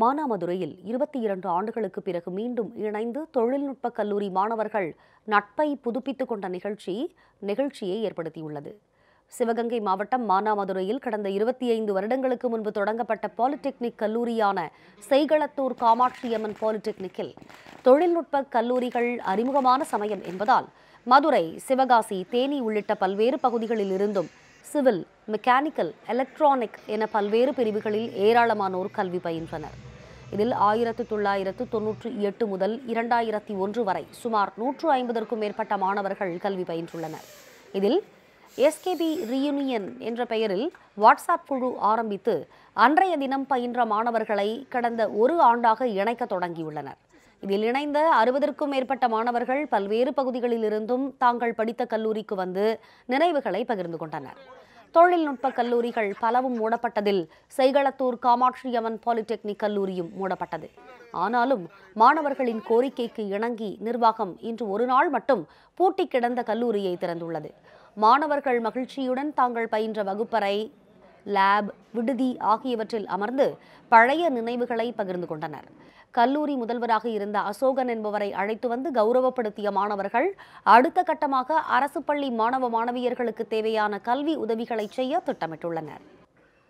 மானாமதுரையில் இருபத்தி இரண்டு ஆண்டுகளுக்கு பிறகு மீண்டும் இணைந்து தொழில்நுட்ப கல்லூரி மாணவர்கள் நட்பை புதுப்பித்துக் கொண்ட நிகழ்ச்சி நிகழ்ச்சியை ஏற்படுத்தியுள்ளது சிவகங்கை மாவட்டம் மானாமதுரையில் கடந்த இருபத்தி ஐந்து வருடங்களுக்கு முன்பு தொடங்கப்பட்ட பாலிடெக்னிக் கல்லூரியான செய்களத்தூர் காமாட்சியம்மன் பாலிடெக்னிக்கில் தொழில்நுட்ப கல்லூரிகள் அறிமுகமான சமயம் என்பதால் மதுரை சிவகாசி தேனி உள்ளிட்ட பல்வேறு பகுதிகளில் இருந்தும் சிவில் மெக்கானிக்கல் எலக்ட்ரானிக் என பல்வேறு பிரிவுகளில் ஏராளமானோர் கல்வி பயின்றனர் இதில் ஆயிரத்து தொள்ளாயிரத்து தொன்னூற்றி எட்டு முதல் இரண்டாயிரத்தி ஒன்று வரை சுமார் நூற்று ஐம்பதற்கும் மேற்பட்ட மாணவர்கள் கல்வி பயின்றுள்ளனர் இதில் எஸ்கேபி ரீயூனியன் என்ற பெயரில் வாட்ஸ்அப் குழு ஆரம்பித்து அன்றைய தினம் பயின்ற மாணவர்களை கடந்த ஒரு ஆண்டாக இணைக்க தொடங்கியுள்ளனர் இதில் இணைந்த அறுபதற்கும் மேற்பட்ட மாணவர்கள் பல்வேறு பகுதிகளிலிருந்தும் தாங்கள் படித்த கல்லூரிக்கு வந்து நினைவுகளை பகிர்ந்து கொண்டனர் தொழில்நுட்ப கல்லூரிகள் பலவும் மூடப்பட்டதில் செய்களத்தூர் காமாட்சியம்மன் பாலிடெக்னிக் கல்லூரியும் மூடப்பட்டது ஆனாலும் மாணவர்களின் கோரிக்கைக்கு இணங்கி நிர்வாகம் இன்று ஒரு நாள் மட்டும் பூட்டி கிடந்த கல்லூரியை திறந்துள்ளது மாணவர்கள் மகிழ்ச்சியுடன் தாங்கள் பயின்ற வகுப்பறை லேப் விடுதி ஆகியவற்றில் அமர்ந்து பழைய நினைவுகளை பகிர்ந்து கொண்டனர் கல்லூரி முதல்வராக இருந்த அசோகன் என்பவரை அழைத்து வந்து கௌரவப்படுத்திய மாணவர்கள் அடுத்த கட்டமாக அரசு பள்ளி மாணவ மாணவியர்களுக்கு தேவையான கல்வி உதவிகளை செய்ய திட்டமிட்டுள்ளனர்